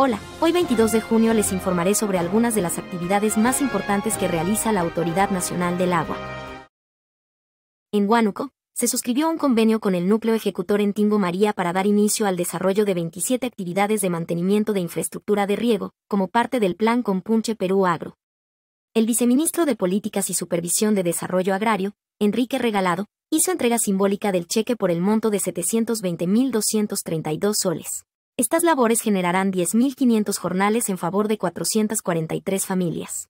Hola, hoy 22 de junio les informaré sobre algunas de las actividades más importantes que realiza la Autoridad Nacional del Agua. En Huánuco, se suscribió un convenio con el núcleo ejecutor en Tingo María para dar inicio al desarrollo de 27 actividades de mantenimiento de infraestructura de riego, como parte del plan Compunche Perú Agro. El viceministro de Políticas y Supervisión de Desarrollo Agrario, Enrique Regalado, hizo entrega simbólica del cheque por el monto de 720.232 soles. Estas labores generarán 10.500 jornales en favor de 443 familias.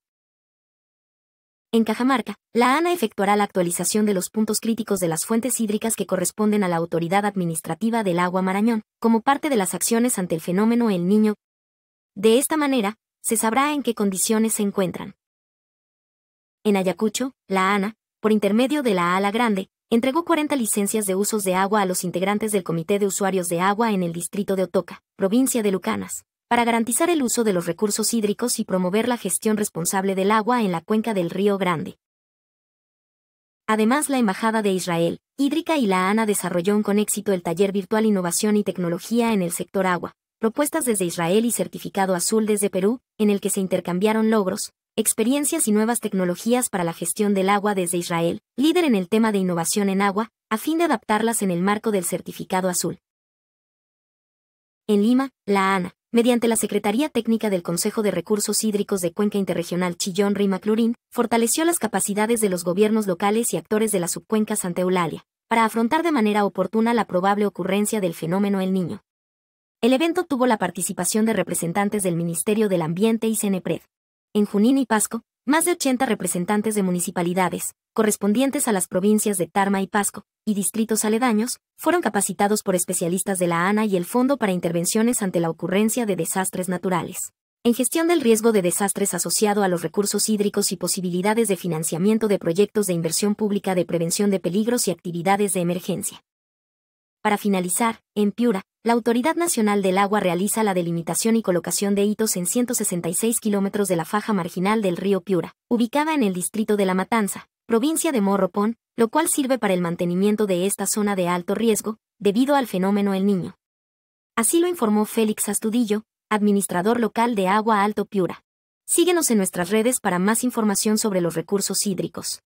En Cajamarca, la ANA efectuará la actualización de los puntos críticos de las fuentes hídricas que corresponden a la Autoridad Administrativa del Agua Marañón, como parte de las acciones ante el fenómeno El Niño. De esta manera, se sabrá en qué condiciones se encuentran. En Ayacucho, la ANA, por intermedio de la ALA Grande, entregó 40 licencias de usos de agua a los integrantes del Comité de Usuarios de Agua en el distrito de Otoca, provincia de Lucanas, para garantizar el uso de los recursos hídricos y promover la gestión responsable del agua en la cuenca del Río Grande. Además, la Embajada de Israel, Hídrica y la ANA desarrolló con éxito el taller virtual Innovación y Tecnología en el sector agua, propuestas desde Israel y certificado azul desde Perú, en el que se intercambiaron logros, experiencias y nuevas tecnologías para la gestión del agua desde Israel, líder en el tema de innovación en agua, a fin de adaptarlas en el marco del certificado azul. En Lima, la ANA, mediante la Secretaría Técnica del Consejo de Recursos Hídricos de Cuenca Interregional Chillón Rimaclurín, fortaleció las capacidades de los gobiernos locales y actores de la subcuenca Santa Eulalia, para afrontar de manera oportuna la probable ocurrencia del fenómeno El Niño. El evento tuvo la participación de representantes del Ministerio del Ambiente y CENEPRED, en Junín y Pasco, más de 80 representantes de municipalidades, correspondientes a las provincias de Tarma y Pasco, y distritos aledaños, fueron capacitados por especialistas de la ANA y el Fondo para Intervenciones ante la Ocurrencia de Desastres Naturales. En gestión del riesgo de desastres asociado a los recursos hídricos y posibilidades de financiamiento de proyectos de inversión pública de prevención de peligros y actividades de emergencia. Para finalizar, en Piura, la Autoridad Nacional del Agua realiza la delimitación y colocación de hitos en 166 kilómetros de la faja marginal del río Piura, ubicada en el distrito de La Matanza, provincia de Morropón, lo cual sirve para el mantenimiento de esta zona de alto riesgo, debido al fenómeno El Niño. Así lo informó Félix Astudillo, administrador local de Agua Alto Piura. Síguenos en nuestras redes para más información sobre los recursos hídricos.